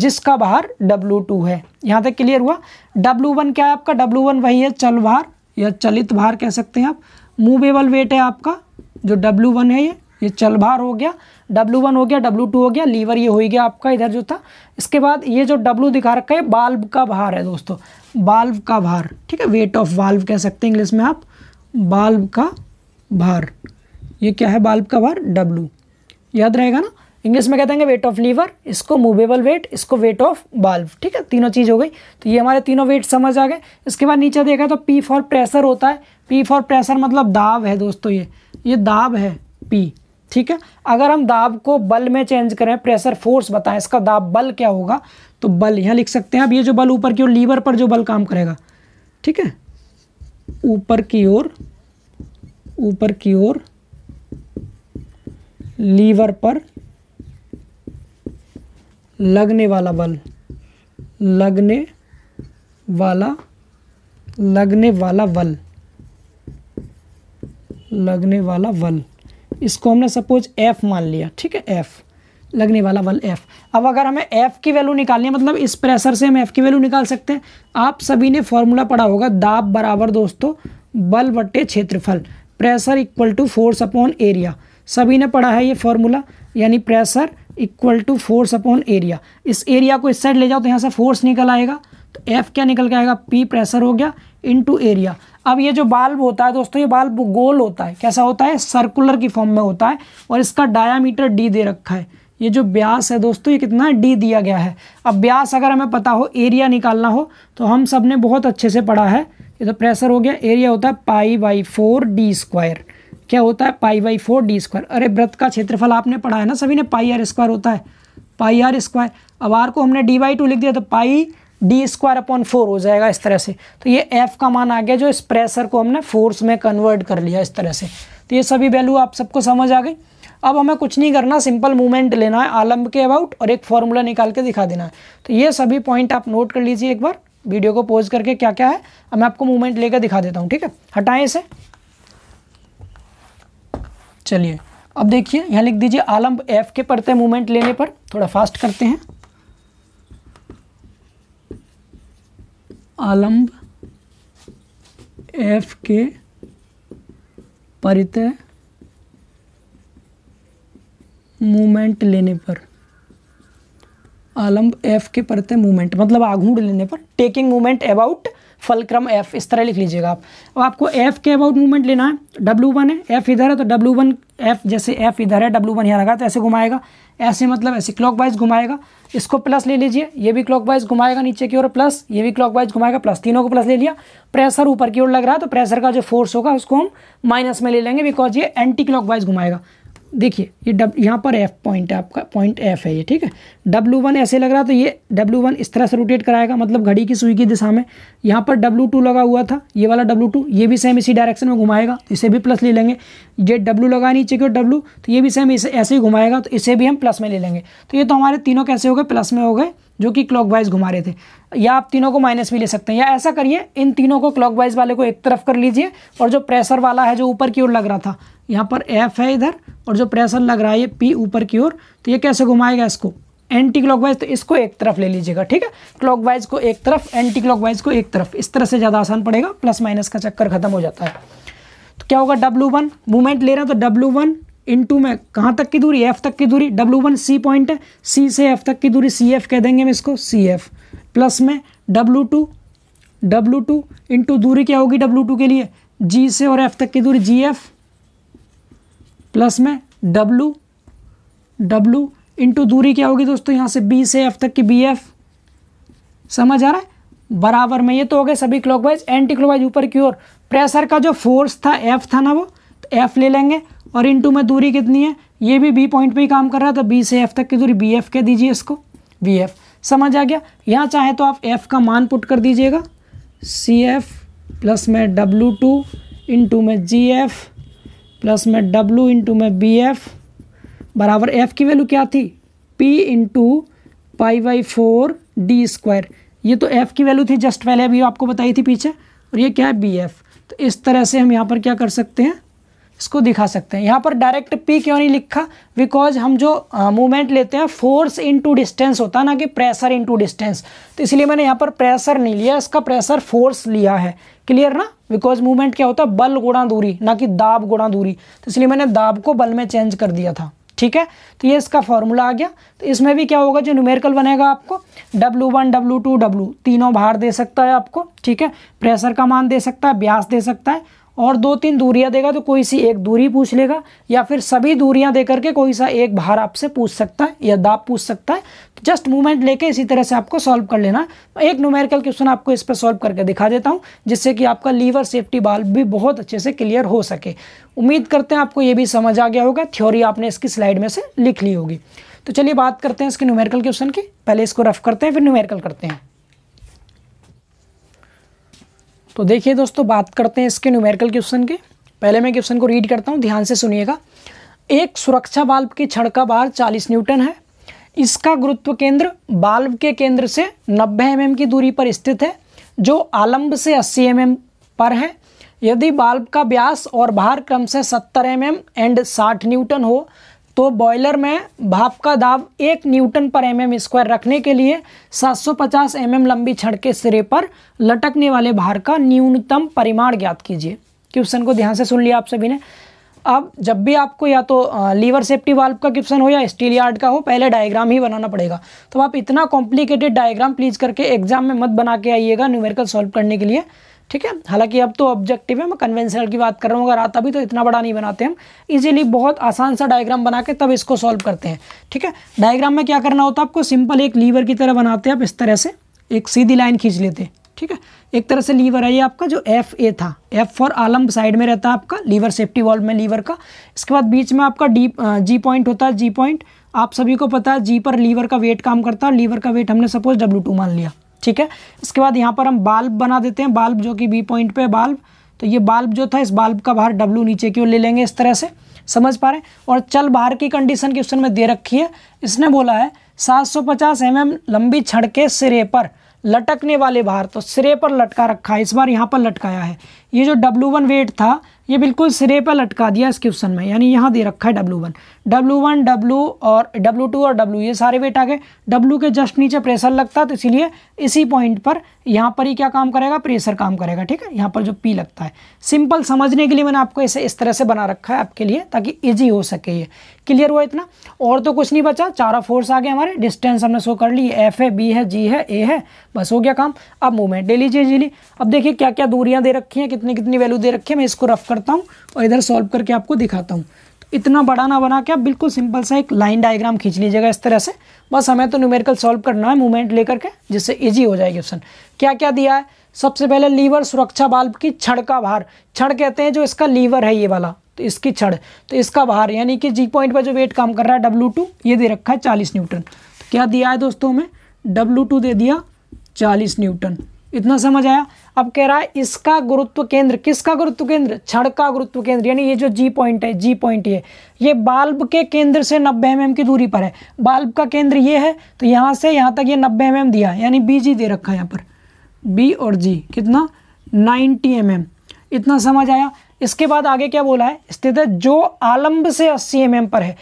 जिसका भार डब्लू टू है यहाँ तक क्लियर हुआ डब्लू वन क्या है आपका डब्लू वन वही है चल भार या चलित भार कह सकते हैं आप मूवेबल वेट है आपका जो डब्लू वन है ये ये चल भार हो गया डब्लू वन हो गया डब्लू टू हो गया लीवर ये हो ही गया आपका इधर जो था इसके बाद ये जो डब्लू दिखा रखा है बाल्ब का भार है दोस्तों बाल्व का भार ठीक है वेट ऑफ बाल्ब कह सकते हैं इंग्लिश में आप बाल्ब का भार ये क्या है बाल्ब का भार डब्लू याद रहेगा ना इंग्लिश में कहते हैं वेट ऑफ लीवर इसको मूवेबल वेट इसको वेट ऑफ बाल्ब ठीक है तीनों चीज़ हो गई तो ये हमारे तीनों वेट समझ आ गए इसके बाद नीचे देखा तो पी फॉर प्रेशर होता है पी फॉर प्रेशर मतलब दाब है दोस्तों ये ये दाब है पी ठीक है अगर हम दाब को बल में चेंज करें प्रेशर फोर्स बताएं इसका दाब बल क्या होगा तो बल यहाँ लिख सकते हैं अब ये जो बल ऊपर की ओर लीवर पर जो बल काम करेगा ठीक है ऊपर की ओर ऊपर की ओर लीवर पर लगने वाला बल लगने वाला लगने वाला बल लगने वाला बल इसको हमने सपोज एफ मान लिया ठीक है एफ़ लगने वाला बल एफ़ अब अगर हमें एफ़ की वैल्यू निकालनी है मतलब इस प्रेशर से हम एफ़ की वैल्यू निकाल सकते हैं आप सभी ने फॉर्मूला पढ़ा होगा दाब बराबर दोस्तों बल बट्टे क्षेत्रफल pressure equal to force upon area सभी ने पढ़ा है ये फॉर्मूला यानी pressure equal to force upon area इस एरिया को इस साइड ले जाओ तो यहाँ से फोर्स निकल आएगा तो एफ क्या निकल के आएगा पी प्रेशर हो गया टू एरिया अब ये जो बाल्ब होता है दोस्तों ये बाल्ब गोल होता है कैसा होता है सर्कुलर की फॉर्म में होता है और इसका डायामीटर डी दे रखा है ये जो ब्यास है दोस्तों ये कितना डी दिया गया है अब ब्यास अगर हमें पता हो एरिया निकालना हो तो हम सब ने बहुत अच्छे से पढ़ा है ये तो प्रेशर हो गया एरिया होता है pi by four D square क्या होता है pi by four D square अरे व्रत का क्षेत्रफल आपने पढ़ा है ना सभी ने पाई आर स्क्वायर होता है पाई आर स्क्वायर अब आर को हमने डी बाई टू लिख दिया तो pi D square upon four हो जाएगा इस तरह से तो ये एफ का मान आ गया जो इस प्रेशर को हमने फोर्स में कन्वर्ट कर लिया इस तरह से तो ये सभी वैल्यू आप सबको समझ आ गई अब हमें कुछ नहीं करना सिंपल मूवमेंट लेना है आलम्ब के अबाउट और एक फॉर्मूला निकाल के दिखा देना है तो ये सभी पॉइंट आप नोट कर लीजिए एक बार वीडियो को पोज करके क्या क्या है अब मैं आपको मूवमेंट लेकर दिखा देता हूँ ठीक है हटाएं इसे चलिए अब देखिए यहाँ लिख दीजिए आलम्ब एफ के पड़ते मूवमेंट लेने पर थोड़ा फास्ट करते हैं आलम्ब एफ के परितय मूवमेंट लेने पर आलम्ब एफ के पड़ते मूवमेंट मतलब आघूड़ लेने पर taking movement about fulcrum F इस तरह लिख लीजिएगा आप अब आपको एफ के अबाउट मूवमेंट लेना है डब्लू वन है एफ इधर है तो डब्लू वन एफ जैसे एफ इधर है डब्लू वन यहाँ लगा तो ऐसे घुमाएगा ऐसे मतलब ऐसे वाइज घुमाएगा इसको प्लस ले लीजिए ये भी वाइज घुमाएगा नीचे की ओर प्लस ये भी वाइज घुमाएगा प्लस तीनों को प्लस ले लिया प्रेशर ऊपर की ओर लग रहा है तो प्रेशर का जो फोर्स होगा उसको हम माइनस में ले लेंगे बिकॉज ये एंटी वाइज घुमाएगा देखिए ये डब यहाँ पर एफ पॉइंट है आपका पॉइंट एफ है ये ठीक है डब्लू वन ऐसे लग रहा तो ये डब्लू वन इस तरह से रोटेट कराएगा मतलब घड़ी की सुई की दिशा में यहाँ पर डब्लू टू लगा हुआ था ये वाला डब्लू टू ये भी सेम इसी डायरेक्शन में घुमाएगा तो इसे भी प्लस ले लेंगे ये डब्लू लगा नीचे की डब्लू तो ये भी सेम इसे ऐसे ही घुमाएगा तो इसे भी हम प्लस में ले लेंगे तो ये तो हमारे तीनों कैसे हो गए प्लस में हो गए जो कि वाइज घुमा रहे थे या आप तीनों को माइनस भी ले सकते हैं या ऐसा करिए इन तीनों को वाइज वाले को एक तरफ कर लीजिए और जो प्रेशर वाला है जो ऊपर की ओर लग रहा था यहाँ पर एफ है इधर और जो प्रेशर लग रहा है ये पी ऊपर की ओर तो ये कैसे घुमाएगा इसको एंटी क्लॉकवाइज तो इसको एक तरफ ले लीजिएगा ठीक है क्लॉकवाइज को एक तरफ एंटी क्लॉकवाइज को एक तरफ इस तरह से ज़्यादा आसान पड़ेगा प्लस माइनस का चक्कर खत्म हो जाता है तो क्या होगा डब्लू वन मूवमेंट ले रहे तो डब्लू वन इंटू में कहाँ तक की दूरी एफ तक की दूरी डब्लू वन सी पॉइंट है सी से एफ तक की दूरी सी एफ कह देंगे हम इसको सी एफ प्लस में W two W two into दूरी क्या होगी डब्लू टू के लिए जी से और एफ तक की दूरी जी एफ प्लस में डब्लू डब्लू इंटू दूरी क्या होगी दोस्तों यहाँ से बी से एफ तक की बी एफ समझ आ रहा है बराबर में ये तो हो गए सभी क्लॉकवाइज एंटी क्लॉकवाइज ऊपर की ओर प्रेशर का जो फोर्स था एफ था ना वो तो एफ ले लेंगे और इंटू में दूरी कितनी है ये भी बी पॉइंट पे ही काम कर रहा है तो बी से एफ तक की दूरी बी एफ कह दीजिए इसको बी एफ समझ आ गया यहाँ चाहे तो आप एफ का मान पुट कर दीजिएगा सी एफ प्लस में डब्लू टू इंटू में जी एफ प्लस में डब्लू इंटू में बी एफ बराबर एफ की वैल्यू क्या थी P into pi by four D square ये तो एफ़ की वैल्यू थी जस्ट पहले अभी आपको बताई थी पीछे और ये क्या है बी एफ तो इस तरह से हम यहाँ पर क्या कर सकते हैं इसको दिखा सकते हैं यहाँ पर डायरेक्ट पी क्यों नहीं लिखा बिकॉज हम जो मूवमेंट लेते हैं फोर्स इनटू डिस्टेंस होता है ना कि प्रेशर इनटू डिस्टेंस तो इसलिए मैंने यहाँ पर प्रेशर नहीं लिया इसका प्रेशर फोर्स लिया है क्लियर ना बिकॉज मूवमेंट क्या होता है बल गुणा दूरी ना कि दाब गुणा दूरी तो इसलिए मैंने दाब को बल में चेंज कर दिया था ठीक है तो ये इसका फॉर्मूला आ गया तो इसमें भी क्या होगा जो न्यूमेरिकल बनेगा आपको W one W two W तीनों भार दे सकता है आपको ठीक है प्रेशर का मान दे सकता है ब्यास दे सकता है और दो तीन दूरियां देगा तो कोई सी एक दूरी पूछ लेगा या फिर सभी दूरियां देकर के कोई सा एक भार आपसे पूछ सकता है या दाब पूछ सकता है तो जस्ट मूवमेंट लेके इसी तरह से आपको सॉल्व कर लेना एक न्यूमेरिकल क्वेश्चन आपको इस पर सॉल्व करके दिखा देता हूँ जिससे कि आपका लीवर सेफ्टी बाल भी बहुत अच्छे से क्लियर हो सके उम्मीद करते हैं आपको ये भी समझ आ गया होगा थ्योरी आपने इसकी स्लाइड में से लिख ली होगी तो चलिए बात करते हैं इसके न्यूमेरिकल क्वेश्चन की पहले इसको रफ करते हैं फिर न्यूमेरिकल करते हैं तो देखिए दोस्तों बात करते हैं इसके न्यूमेरिकल क्वेश्चन के पहले मैं क्वेश्चन को रीड करता हूँ ध्यान से सुनिएगा एक सुरक्षा बाल्ब की छड़ का बार 40 न्यूटन है इसका गुरुत्व केंद्र बाल्ब के केंद्र से 90 एम mm की दूरी पर स्थित है जो आलम्ब से 80 एम mm पर है यदि बाल्ब का व्यास और भार क्रम से 70 एम एंड 60 न्यूटन हो तो बॉयलर में भाप का दाब एक न्यूटन पर एम एम स्क्वायर रखने के लिए 750 एम mm लंबी छड़ के सिरे पर लटकने वाले भार का न्यूनतम परिमाण ज्ञात कीजिए क्वेश्चन को ध्यान से सुन लिया आप सभी ने अब जब भी आपको या तो लीवर सेफ्टी वाल्व का क्वेश्चन हो या स्टील यार्ड का हो पहले डायग्राम ही बनाना पड़ेगा तो आप इतना कॉम्प्लिकेटेड डायग्राम प्लीज करके एग्जाम में मत बना के आइएगा न्यूमेरिकल सॉल्व करने के लिए ठीक है हालांकि अब तो ऑब्जेक्टिव है मैं कन्वेंशनल की बात कर रहा हूँ अगर आता भी तो इतना बड़ा नहीं बनाते हम इजीली बहुत आसान सा डायग्राम बना के तब इसको सॉल्व करते हैं ठीक है डायग्राम में क्या करना होता है आपको सिंपल एक लीवर की तरह बनाते हैं आप इस तरह से एक सीधी लाइन खींच लेते हैं ठीक है एक तरह से लीवर है ये आपका जो एफ ए था एफ फॉर आलम साइड में रहता है आपका लीवर सेफ्टी वॉल्व में लीवर का इसके बाद बीच में आपका डी जी पॉइंट होता है जी पॉइंट आप सभी को पता है जी पर लीवर का वेट काम करता है लीवर का वेट हमने सपोज डब्ल्यू टू मान लिया ठीक है इसके बाद यहाँ पर हम बाल्ब बना देते हैं बाल्ब जो कि बी पॉइंट पे बाल्ब तो ये बाल्ब जो था इस बाल्ब का बाहर डब्लू नीचे की ओर ले लेंगे इस तरह से समझ पा रहे हैं और चल बाहर की कंडीशन क्वेश्चन में दे रखी है इसने बोला है 750 एम लंबी छड़ के सिरे पर लटकने वाले बाहर तो सिरे पर लटका रखा है इस बार यहाँ पर लटकाया है ये जो डब्लू वन वेट था ये बिल्कुल सिरे पर लटका दिया इस क्वेश्चन में यानी यहाँ दे रखा है W one W one W और डब्लू टू और डब्लू ये सारे वेट आ गए डब्लू के जस्ट नीचे प्रेशर लगता है तो इसीलिए इसी पॉइंट पर यहाँ पर ही क्या काम करेगा प्रेशर काम करेगा ठीक है यहाँ पर जो पी लगता है सिंपल समझने के लिए मैंने आपको इसे इस तरह से बना रखा है आपके लिए ताकि ईजी हो सके ये क्लियर हुआ इतना और तो कुछ नहीं बचा चारों फोर्स आ गए हमारे डिस्टेंस हमने शो कर ली एफ है बी है जी है ए है बस हो गया काम अब मूवमेंट ले लीजिए इजीली अब देखिए क्या क्या दूरियाँ दे रखी हैं कितनी कितनी वैल्यू दे रखी है मैं इसको रफ करता हूँ और इधर सॉल्व करके आपको दिखाता हूँ तो इतना बड़ा ना बना के आप बिल्कुल सिंपल सा एक लाइन डायग्राम खींच लीजिएगा इस तरह से बस हमें तो न्यूमेरिकल सॉल्व करना है मूवमेंट लेकर के जिससे ईजी हो जाएगी ऑप्शन क्या क्या दिया है सबसे पहले लीवर सुरक्षा बाल्ब की छड़ का भार छड़ कहते हैं जो इसका लीवर है ये वाला तो इसकी छड़ तो इसका भार यानी कि जी पॉइंट पर जो वेट काम कर रहा है डब्लू टू ये दे रखा है चालीस न्यूटन तो क्या दिया है दोस्तों हमें डब्लू टू दे दिया चालीस न्यूटन इतना समझ आया अब कह रहा है इसका गुरुत्व केंद्र किसका गुरुत्व केंद्र छड़ का गुरुत्व केंद्र यानी ये जो जी पॉइंट है जी पॉइंट ये ये बाल्ब के केंद्र से 90 एम mm की दूरी पर है बाल्ब का केंद्र ये है तो यहाँ से यहाँ तक ये 90 एम mm दिया यानी बी जी दे रखा है यहाँ पर बी और जी कितना 90 एम mm। इतना समझ आया इसके बाद आगे क्या बोला है स्थित जो आलम्ब से 80 एम पर है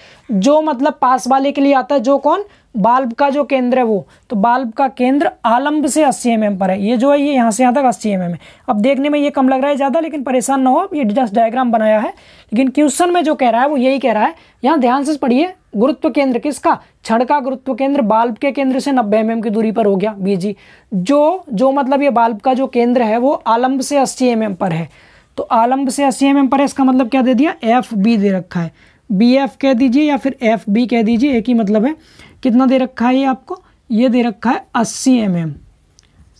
जो मतलब पास वाले के लिए आता है जो कौन बाल्ब का जो केंद्र है वो तो बाल्ब का केंद्र आलंब से 80 एम पर है ये जो है ये यहाँ से यहाँ तक 80 एम है अब देखने में ये कम लग रहा है ज़्यादा लेकिन परेशान ना हो ये जस्ट डायग्राम बनाया है लेकिन क्वेश्चन में जो कह रहा है वो यही कह रहा है यहाँ ध्यान से पढ़िए गुरुत्व केंद्र किसका छड़ का गुरुत्व केंद्र बाल्ब के केंद्र से नब्बे एम की दूरी पर हो गया बीजी जो जो मतलब ये बाल्ब का जो केंद्र है वो आलंब से एम एम पर है तो आलम्ब से अस्सी एम पर है इसका मतलब क्या दे दिया एफ बी दे रखा है बी एफ कह दीजिए या फिर एफ बी कह दीजिए एक ही मतलब है कितना दे रखा है ये आपको ये दे रखा है अस्सी एम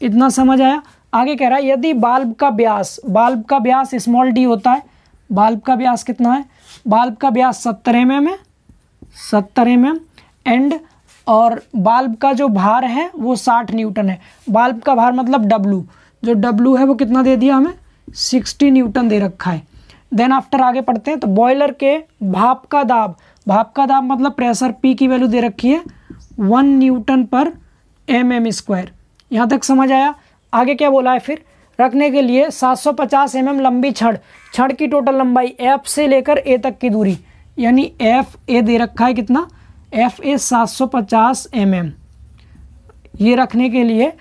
इतना समझ आया आगे कह रहा है यदि बाल्ब का ब्यास बाल्ब का ब्यास स्मॉल डी होता है बाल्ब का ब्यास कितना है बाल्ब का ब्यास सत्तर एम है सत्तर एम एंड और बाल्ब का जो भार है वो साठ न्यूटन है बाल्ब का भार मतलब डब्लू जो डब्लू है वो कितना दे दिया हमें सिक्सटी न्यूटन दे रखा है देन आफ्टर आगे पढ़ते हैं तो बॉयलर के भाप का दाब भाप का दाब मतलब प्रेशर पी की वैल्यू दे रखी है वन न्यूटन पर एम एम स्क्वायर यहाँ तक समझ आया आगे क्या बोला है फिर रखने के लिए 750 एम एम लंबी छड़ छड़ की टोटल लंबाई एफ से लेकर ए तक की दूरी यानी एफ ए दे रखा है कितना एफ ए पचास एम एम ये रखने के लिए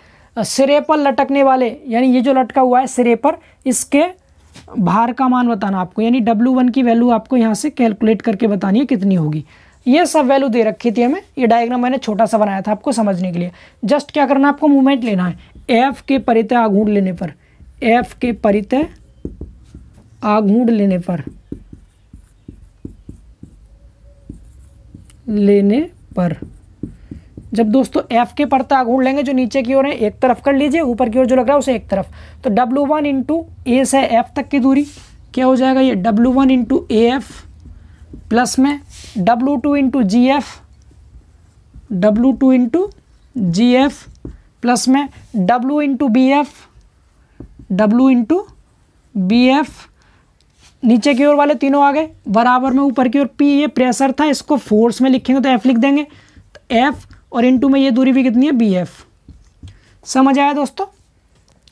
सिरे पर लटकने वाले यानी ये जो लटका हुआ है सिरे पर इसके भार का मान बताना आपको यानी डब्ल्यू वन की वैल्यू आपको यहाँ से कैलकुलेट करके बतानी है कितनी होगी ये सब वैल्यू दे रखी थी हमें ये डायग्राम मैंने छोटा सा बनाया था आपको समझने के लिए जस्ट क्या करना है आपको मूवमेंट लेना है एफ के परितय आघूढ़ लेने पर एफ के परितय आघूढ़ लेने पर लेने पर जब दोस्तों एफ के पड़ता घूर लेंगे जो नीचे की ओर है एक तरफ कर लीजिए ऊपर की ओर जो लग रहा है उसे एक तरफ तो डब्लू वन इंटू ए से एफ तक की दूरी क्या हो जाएगा ये W one into A F plus में W two into G F W two into G F plus में W into B F W into B F नीचे की ओर वाले तीनों आ गए बराबर में ऊपर की ओर पी ये प्रेशर था इसको फोर्स में लिखेंगे तो एफ लिख देंगे तो एफ और इन में ये दूरी भी कितनी है बी एफ समझ आया दोस्तों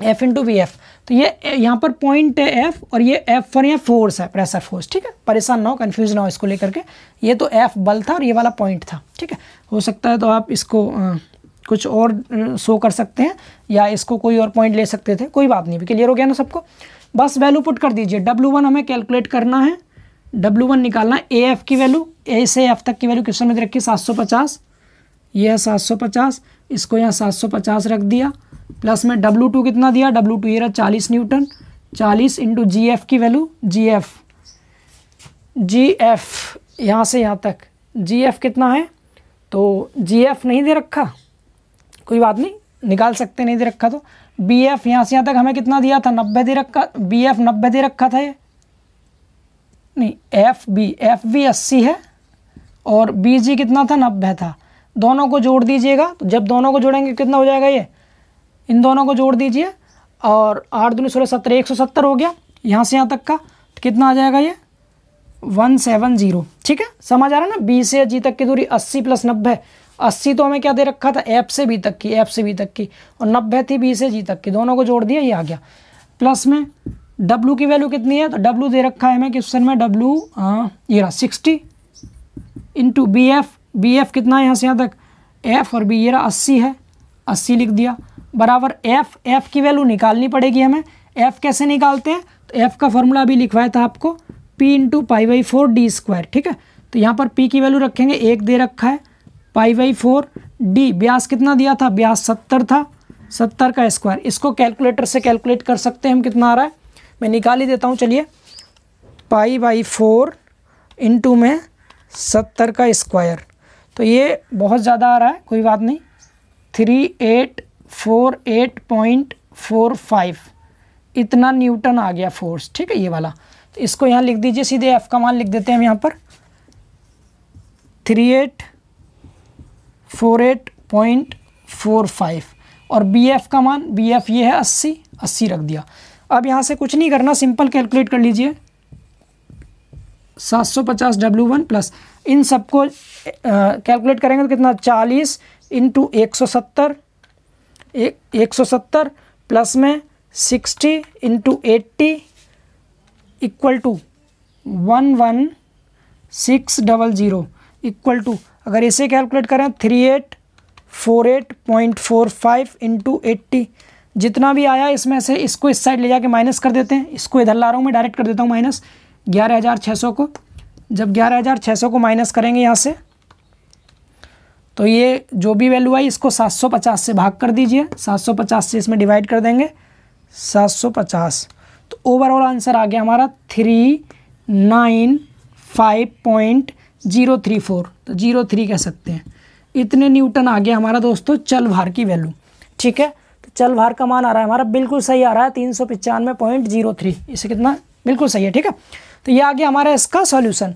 एफ इंटू बी एफ तो ये यहाँ पर पॉइंट है एफ और ये एफ फॉर यहाँ फोर्स है प्रेशर फोर्स ठीक है परेशान ना हो कन्फ्यूज ना हो इसको लेकर के ये तो एफ बल था और ये वाला पॉइंट था ठीक है हो सकता है तो आप इसको आ, कुछ और शो कर सकते हैं या इसको कोई और पॉइंट ले सकते थे कोई बात नहीं क्लियर हो गया ना सबको बस वैल्यू पुट कर दीजिए डब्लू वन हमें कैलकुलेट करना है डब्लू वन निकालना है ए एफ की वैल्यू ए से एफ तक की वैल्यू क्वेश्चन में रखिए सात सौ पचास ये है सात सौ पचास इसको यहाँ सात सौ पचास रख दिया प्लस में डब्लू टू कितना दिया डब्लू टू ये रहा चालीस न्यूटन चालीस इंटू जी एफ की value G F G F यहाँ से यहाँ तक जी एफ कितना है तो जी एफ नहीं दे रखा कोई बात नहीं निकाल सकते नहीं दे रखा तो बी एफ यहाँ से यहाँ तक हमें कितना दिया था नब्बे दे रखा बी एफ नब्बे दे रखा था ये नहीं एफ बी एफ बी अस्सी है और बी जी कितना था नब्बे था दोनों को जोड़ दीजिएगा तो जब दोनों को जोड़ेंगे कितना हो जाएगा ये इन दोनों को जोड़ दीजिए और आठ दूनी सोलह सत्तर एक सौ सत्तर हो गया यहाँ से यहाँ तक का तो कितना आ जाएगा ये वन सेवन जीरो ठीक है समझ आ रहा है ना बी से जी तक की दूरी अस्सी प्लस नब्बे अस्सी तो हमें क्या दे रखा था एफ से बी तक की एफ से बी तक की और नब्बे थी बी से जी तक की दोनों को जोड़ दिया ये आ गया प्लस में डब्लू की वैल्यू कितनी है तो डब्लू दे रखा है हमें क्वेश्चन में डब्लू ये रहा sixty into B F B F कितना है यहाँ से यहाँ तक एफ और बी ये रहा अस्सी है अस्सी लिख दिया बराबर एफ एफ की वैल्यू निकालनी पड़ेगी हमें एफ कैसे निकालते हैं तो एफ का फॉर्मूला अभी लिखवाया था आपको P into pi by four D square ठीक है तो यहाँ पर पी की वैल्यू रखेंगे एक दे रखा है पाई बाई फोर डी ब्यास कितना दिया था ब्यास सत्तर था सत्तर का स्क्वायर इसको कैलकुलेटर से कैलकुलेट कर सकते हैं हम कितना आ रहा है मैं निकाल ही देता हूँ चलिए पाई बाई फोर इंटू में सत्तर का स्क्वायर तो ये बहुत ज़्यादा आ रहा है कोई बात नहीं three eight four eight point four five इतना न्यूटन आ गया फोर्स ठीक है ये वाला तो इसको यहाँ लिख दीजिए सीधे एफ़ का मान लिख देते हैं हम यहाँ पर three eight four eight point four five और बी एफ़ का मान बी एफ़ ये है अस्सी अस्सी रख दिया अब यहाँ से कुछ नहीं करना सिंपल कैलकुलेट कर लीजिए सात सौ पचास डब्ल्यू वन प्लस इन सबको कैलकुलेट करेंगे तो कितना चालीस इंटू एक सौ सत्तर एक सौ सत्तर प्लस में sixty into eighty equal to one one six double zero equal to अगर इसे कैलकुलेट करें three eight four eight point four five into eighty जितना भी आया इसमें से इसको इस साइड ले जाके माइनस कर देते हैं इसको इधर ला रहा हूँ मैं डायरेक्ट कर देता हूँ माइनस ग्यारह हज़ार छः सौ को जब ग्यारह हज़ार छः सौ को माइनस करेंगे यहाँ से तो ये जो भी वैल्यू आई इसको सात सौ पचास से भाग कर दीजिए सात सौ पचास से इसमें डिवाइड कर देंगे सात सौ पचास तो ओवरऑल आंसर आ गया हमारा three nine five point zero three four तो जीरो थ्री कह सकते हैं इतने न्यूटन आ गया हमारा दोस्तों चल भार की वैल्यू ठीक है तो चल भार का मान आ रहा है हमारा बिल्कुल सही आ रहा है तीन सौ पचानवे पॉइंट जीरो थ्री इसे कितना बिल्कुल सही है ठीक है तो ये आ गया हमारा इसका सॉल्यूशन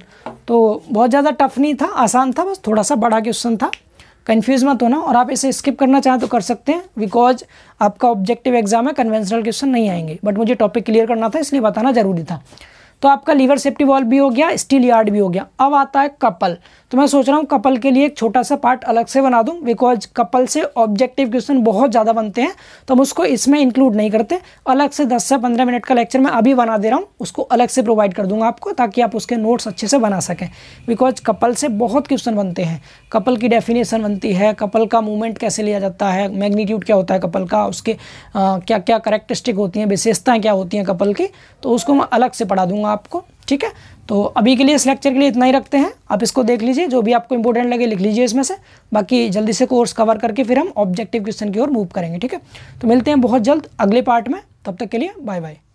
तो बहुत ज़्यादा टफ नहीं था आसान था बस थोड़ा सा बड़ा क्वेश्चन था कन्फ्यूज मत होना और आप इसे स्किप करना चाहें तो कर सकते हैं बिकॉज आपका ऑब्जेक्टिव एग्जाम है कन्वेंशनल क्वेश्चन नहीं आएंगे बट मुझे टॉपिक क्लियर करना था इसलिए बताना जरूरी था तो आपका लीवर सेफ्टी वॉल भी हो गया स्टील यार्ड भी हो गया अब आता है कपल तो मैं सोच रहा हूँ कपल के लिए एक छोटा सा पार्ट अलग से बना दूँ बिकॉज कपल से ऑब्जेक्टिव क्वेश्चन बहुत ज़्यादा बनते हैं तो हम उसको इसमें इंक्लूड नहीं करते अलग से दस से पंद्रह मिनट का लेक्चर मैं अभी बना दे रहा हूँ उसको अलग से प्रोवाइड कर दूंगा आपको ताकि आप उसके नोट्स अच्छे से बना सकें बिकॉज कपल से बहुत क्वेश्चन बनते हैं कपल की डेफिनेशन बनती है कपल का मूवमेंट कैसे लिया जाता है मैग्नीट्यूड क्या होता है कपल का उसके आ, क्या क्या करेक्टरिस्टिक होती हैं विशेषताएँ क्या होती हैं कपल की तो उसको मैं अलग से पढ़ा दूँगा आपको ठीक है तो अभी के लिए इस लेक्चर के लिए इतना ही रखते हैं आप इसको देख लीजिए जो भी आपको इंपॉर्टेंट लगे लिख लीजिए इसमें से बाकी जल्दी से कोर्स कवर करके फिर हम ऑब्जेक्टिव क्वेश्चन की ओर मूव करेंगे ठीक है तो मिलते हैं बहुत जल्द अगले पार्ट में तब तक के लिए बाय बाय